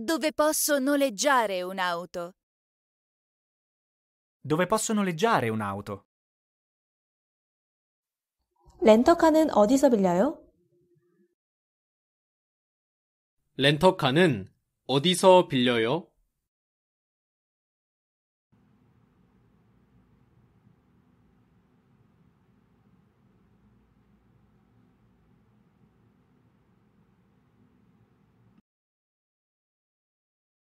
Dove posso noleggiare un'auto? Dove posso noleggiare un'auto? 렌터카는 어디서 빌려요? 렌터카는 어디서 빌려요?